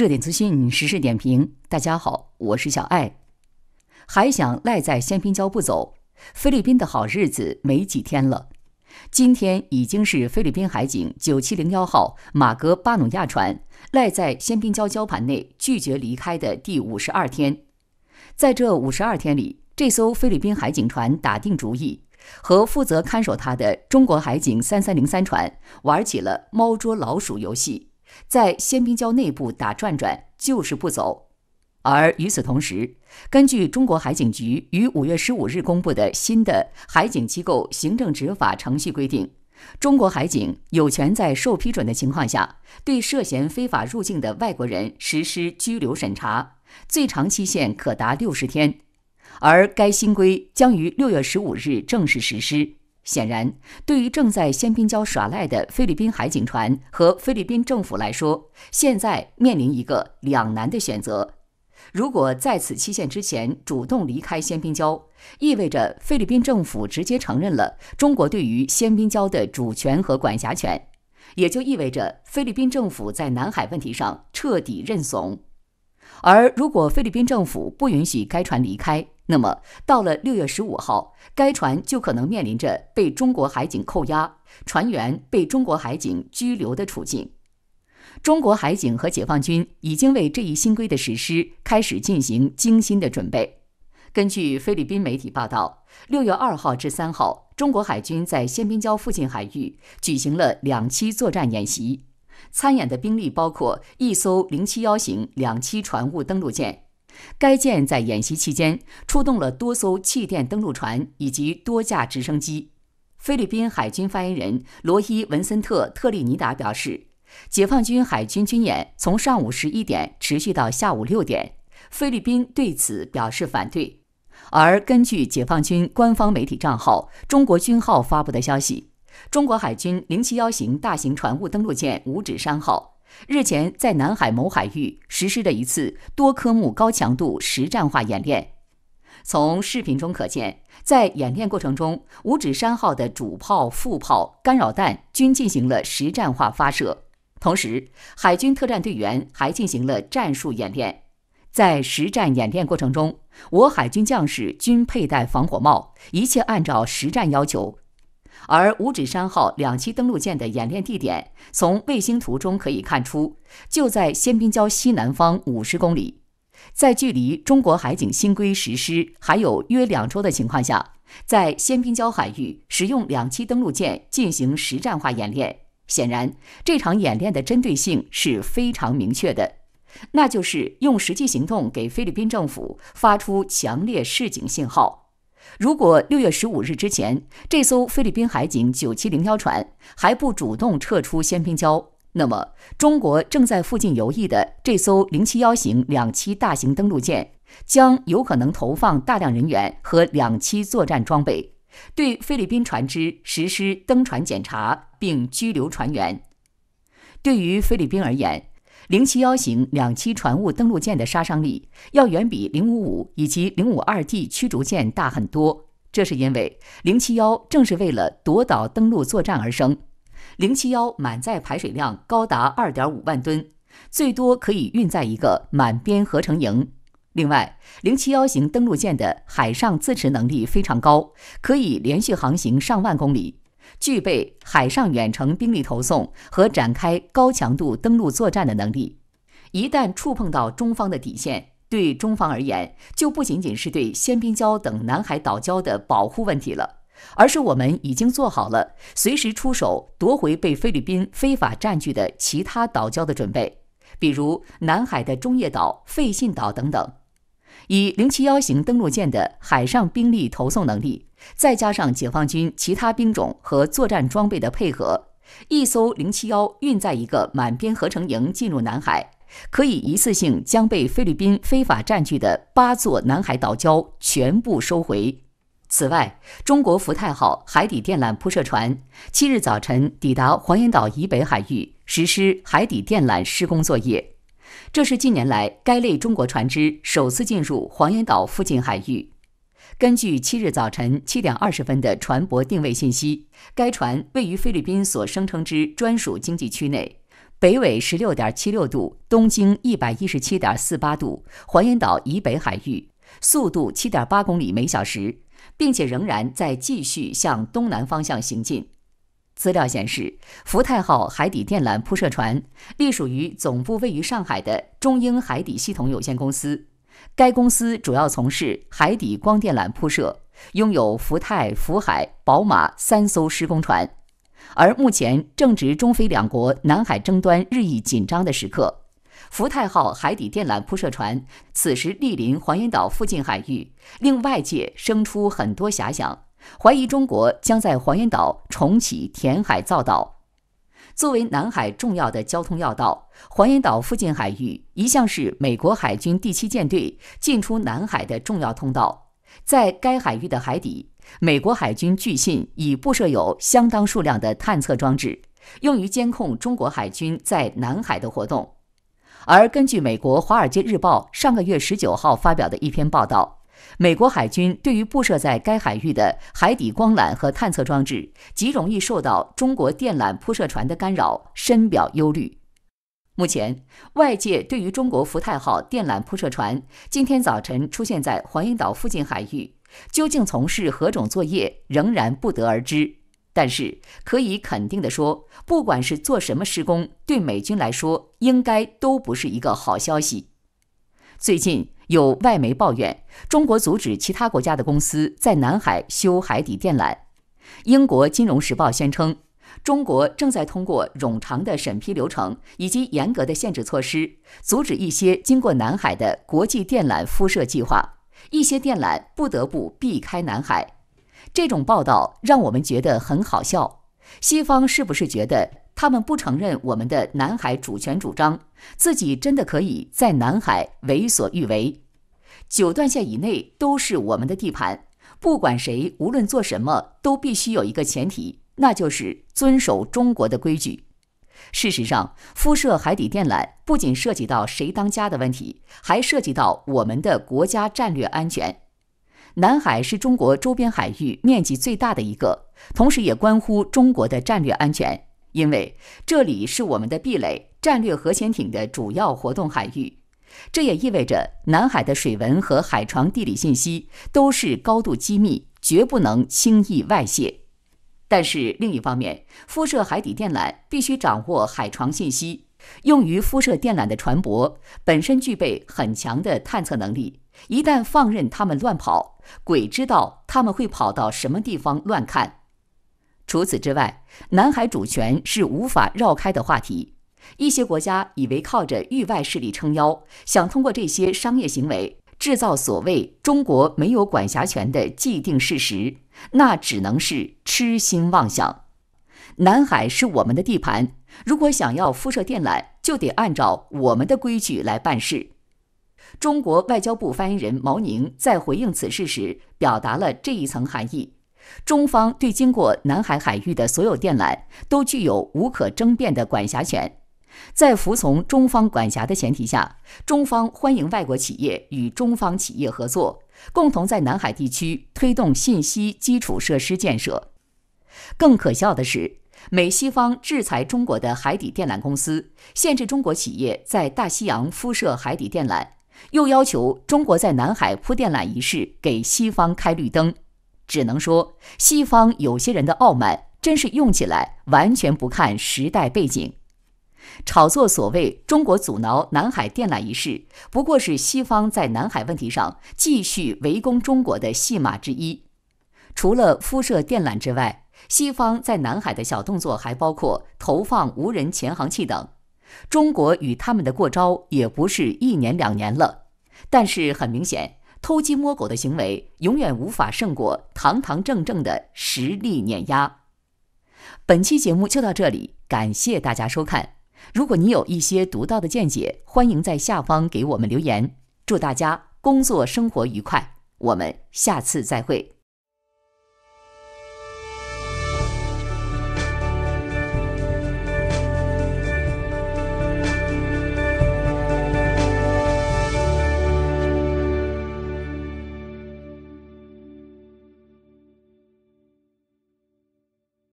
热点资讯、时事点评，大家好，我是小艾。还想赖在香槟礁不走，菲律宾的好日子没几天了。今天已经是菲律宾海警9701号马格巴努亚船赖在香槟礁礁盘内拒绝离开的第五十二天。在这五十二天里，这艘菲律宾海警船打定主意，和负责看守他的中国海警3303船玩起了猫捉老鼠游戏。在鲜宾礁内部打转转就是不走，而与此同时，根据中国海警局于五月十五日公布的新的海警机构行政执法程序规定，中国海警有权在受批准的情况下，对涉嫌非法入境的外国人实施拘留审查，最长期限可达六十天，而该新规将于六月十五日正式实施。显然，对于正在仙宾礁耍赖的菲律宾海警船和菲律宾政府来说，现在面临一个两难的选择：如果在此期限之前主动离开仙宾礁，意味着菲律宾政府直接承认了中国对于仙宾礁的主权和管辖权，也就意味着菲律宾政府在南海问题上彻底认怂；而如果菲律宾政府不允许该船离开，那么，到了六月十五号，该船就可能面临着被中国海警扣押、船员被中国海警拘留的处境。中国海警和解放军已经为这一新规的实施开始进行精心的准备。根据菲律宾媒体报道，六月二号至三号，中国海军在仙宾礁附近海域举行了两栖作战演习，参演的兵力包括一艘零七幺型两栖船坞登陆舰。该舰在演习期间出动了多艘气垫登陆船以及多架直升机。菲律宾海军发言人罗伊·文森特·特利尼达表示，解放军海军军演从上午十一点持续到下午六点。菲律宾对此表示反对。而根据解放军官方媒体账号“中国军号”发布的消息，中国海军071型大型船坞登陆舰“五指山号”。日前，在南海某海域实施的一次多科目高强度实战化演练。从视频中可见，在演练过程中，五指山号的主炮、副炮、干扰弹均进行了实战化发射。同时，海军特战队员还进行了战术演练。在实战演练过程中，我海军将士均佩戴防火帽，一切按照实战要求。而“五指山号”两栖登陆舰的演练地点，从卫星图中可以看出，就在仙滨礁西南方五十公里。在距离中国海警新规实施还有约两周的情况下，在仙滨礁海域使用两栖登陆舰进行实战化演练，显然这场演练的针对性是非常明确的，那就是用实际行动给菲律宾政府发出强烈示警信号。如果六月十五日之前，这艘菲律宾海警9701船还不主动撤出仙宾礁，那么中国正在附近游弋的这艘071型两栖大型登陆舰将有可能投放大量人员和两栖作战装备，对菲律宾船只实施登船检查并拘留船员。对于菲律宾而言，零七幺型两栖船坞登陆舰的杀伤力要远比零五五以及零五二 D 驱逐舰大很多，这是因为零七幺正是为了夺岛登陆作战而生。零七幺满载排水量高达二点五万吨，最多可以运载一个满编合成营。另外，零七幺型登陆舰的海上自持能力非常高，可以连续航行上万公里。具备海上远程兵力投送和展开高强度登陆作战的能力。一旦触碰到中方的底线，对中方而言，就不仅仅是对仙滨礁等南海岛礁的保护问题了，而是我们已经做好了随时出手夺回被菲律宾非法占据的其他岛礁的准备，比如南海的中业岛、费信岛等等。以零七幺型登陆舰的海上兵力投送能力，再加上解放军其他兵种和作战装备的配合，一艘零七幺运载一个满编合成营进入南海，可以一次性将被菲律宾非法占据的八座南海岛礁全部收回。此外，中国福泰号海底电缆铺设船七日早晨抵达黄岩岛以北海域，实施海底电缆施工作业。这是近年来该类中国船只首次进入黄岩岛附近海域。根据七日早晨七点二十分的船舶定位信息，该船位于菲律宾所声称之专属经济区内，北纬十六点七六度，东经一百一十七点四八度，黄岩岛以北海域，速度七点八公里每小时，并且仍然在继续向东南方向行进。资料显示，福泰号海底电缆铺设船隶属于总部位于上海的中英海底系统有限公司。该公司主要从事海底光电缆铺设，拥有福泰、福海、宝马三艘施工船。而目前正值中非两国南海争端日益紧张的时刻，福泰号海底电缆铺设船此时莅临黄岩岛附近海域，令外界生出很多遐想。怀疑中国将在黄岩岛重启填海造岛。作为南海重要的交通要道，黄岩岛附近海域一向是美国海军第七舰队进出南海的重要通道。在该海域的海底，美国海军据信已布设有相当数量的探测装置，用于监控中国海军在南海的活动。而根据美国《华尔街日报》上个月十九号发表的一篇报道。美国海军对于布设在该海域的海底光缆和探测装置，极容易受到中国电缆铺设船的干扰，深表忧虑。目前，外界对于中国福泰号电缆铺设船今天早晨出现在黄岩岛附近海域，究竟从事何种作业，仍然不得而知。但是，可以肯定的说，不管是做什么施工，对美军来说，应该都不是一个好消息。最近有外媒抱怨，中国阻止其他国家的公司在南海修海底电缆。英国《金融时报》宣称，中国正在通过冗长的审批流程以及严格的限制措施，阻止一些经过南海的国际电缆铺设计划。一些电缆不得不避开南海。这种报道让我们觉得很好笑。西方是不是觉得？他们不承认我们的南海主权主张，自己真的可以在南海为所欲为。九段线以内都是我们的地盘，不管谁，无论做什么，都必须有一个前提，那就是遵守中国的规矩。事实上，铺设海底电缆不仅涉及到谁当家的问题，还涉及到我们的国家战略安全。南海是中国周边海域面积最大的一个，同时也关乎中国的战略安全。因为这里是我们的壁垒，战略核潜艇的主要活动海域。这也意味着南海的水文和海床地理信息都是高度机密，绝不能轻易外泄。但是另一方面，敷设海底电缆必须掌握海床信息，用于敷设电缆的船舶本身具备很强的探测能力。一旦放任他们乱跑，鬼知道他们会跑到什么地方乱看。除此之外，南海主权是无法绕开的话题。一些国家以为靠着域外势力撑腰，想通过这些商业行为制造所谓“中国没有管辖权”的既定事实，那只能是痴心妄想。南海是我们的地盘，如果想要铺设电缆，就得按照我们的规矩来办事。中国外交部发言人毛宁在回应此事时，表达了这一层含义。中方对经过南海海域的所有电缆都具有无可争辩的管辖权。在服从中方管辖的前提下，中方欢迎外国企业与中方企业合作，共同在南海地区推动信息基础设施建设。更可笑的是，美西方制裁中国的海底电缆公司，限制中国企业在大西洋铺设海底电缆，又要求中国在南海铺电缆一事给西方开绿灯。只能说，西方有些人的傲慢真是用起来完全不看时代背景，炒作所谓中国阻挠南海电缆一事，不过是西方在南海问题上继续围攻中国的戏码之一。除了敷设电缆之外，西方在南海的小动作还包括投放无人潜航器等。中国与他们的过招也不是一年两年了，但是很明显。偷鸡摸狗的行为永远无法胜过堂堂正正的实力碾压。本期节目就到这里，感谢大家收看。如果你有一些独到的见解，欢迎在下方给我们留言。祝大家工作生活愉快，我们下次再会。